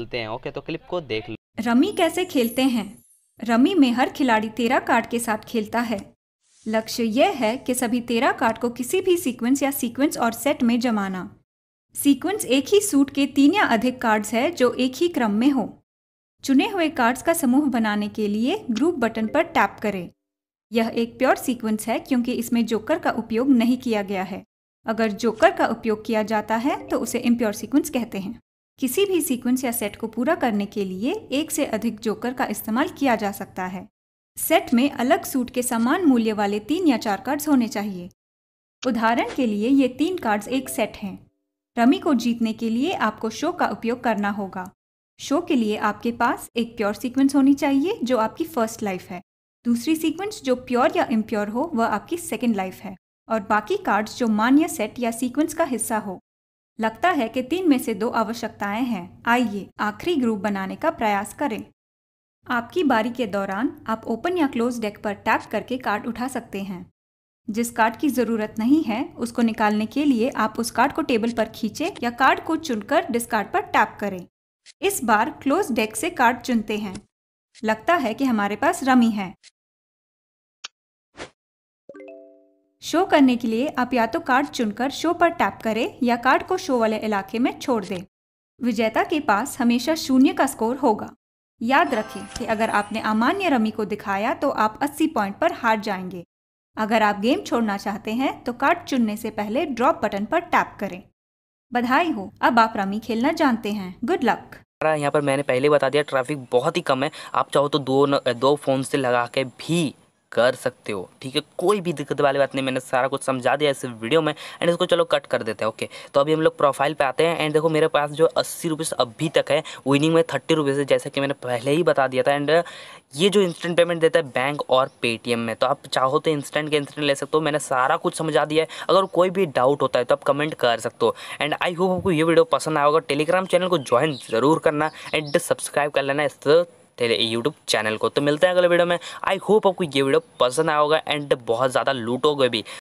खेलते हैं ओके तो क्लिप को देख लो रमी कैसे खेलते हैं रमी में हर खिलाड़ी तेरह कार्ड के साथ खेलता है लक्ष्य यह है कि सभी तेरह कार्ड को किसी भी सीक्वेंस या सीक्वेंस और सेट में जमाना सीक्वेंस एक ही सूट के तीन या अधिक कार्ड्स है जो एक ही क्रम में हो चुने हुए कार्ड्स का समूह बनाने के लिए ग्रुप बटन पर टैप करें यह एक प्योर सीक्वेंस है क्योंकि इसमें जोकर का उपयोग नहीं किया गया है अगर जोकर का उपयोग किया जाता है तो उसे इम्प्योर सीक्वेंस कहते हैं किसी भी सीक्वेंस या सेट को पूरा करने के लिए एक से अधिक जोकर का इस्तेमाल किया जा सकता है सेट में अलग सूट के समान मूल्य वाले तीन या चार कार्ड्स होने चाहिए उदाहरण के लिए ये तीन कार्ड्स एक सेट हैं रमी को जीतने के लिए आपको शो का उपयोग करना होगा शो के लिए आपके पास एक प्योर सीक्वेंस होनी चाहिए जो आपकी फर्स्ट लाइफ है दूसरी सीक्वेंस जो प्योर या इम्प्योर हो वह आपकी सेकेंड लाइफ है और बाकी कार्ड्स जो मान्य सेट या सीक्वेंस का हिस्सा हो लगता है कि तीन में से दो आवश्यकताएं हैं आइए आखिरी ग्रुप बनाने का प्रयास करें आपकी बारी के दौरान आप ओपन या क्लोज डेक पर टैप करके कार्ड उठा सकते हैं जिस कार्ड की ज़रूरत नहीं है उसको निकालने के लिए आप उस कार्ड को टेबल पर खींचे या कार्ड को चुनकर डिस्कार्ड पर टैप करें इस बार क्लोज डेक से कार्ड चुनते हैं लगता है कि हमारे पास रमी है शो करने के लिए आप या तो कार्ड चुनकर शो पर टैप करें या कार्ड को शो वाले इलाके में छोड़ दें विजेता के पास हमेशा शून्य का स्कोर होगा याद रखें कि अगर आपने अमान्य रमी को दिखाया तो आप 80 पॉइंट पर हार जाएंगे अगर आप गेम छोड़ना चाहते हैं तो कार्ड चुनने से पहले ड्रॉप बटन पर टैप करें बधाई हो अब आप रमी खेलना जानते हैं गुड लक यहाँ पर मैंने पहले बता दिया ट्रैफिक बहुत ही कम है आप चाहो तो दो न, दो फोन से लगा के भी कर सकते हो ठीक है कोई भी दिक्कत वाली बात नहीं मैंने सारा कुछ समझा दिया इस वीडियो में एंड इसको चलो कट कर देते हैं ओके तो अभी हम लोग प्रोफाइल पे आते हैं एंड देखो मेरे पास जो अस्सी रुपीज़ अभी तक है विनिंग में थर्टी रुपीज़ है जैसे कि मैंने पहले ही बता दिया था एंड ये जो इंस्टेंट पेमेंट देता है बैंक और पेटीएम में तो आप चाहो तो इंस्टेंट के इंस्टेंट ले सकते हो मैंने सारा कुछ समझा दिया है अगर कोई भी डाउट होता है तो आप कमेंट कर सकते हो एंड आई होप आपको ये वीडियो पसंद आया होगा टेलीग्राम चैनल को ज्वाइन ज़रूर करना एंड सब्सक्राइब कर लेना इस यूट्यूब चैनल को तो मिलते हैं अगले वीडियो में आई होप आपको ये वीडियो पसंद आया होगा एंड बहुत ज़्यादा लूटोगे भी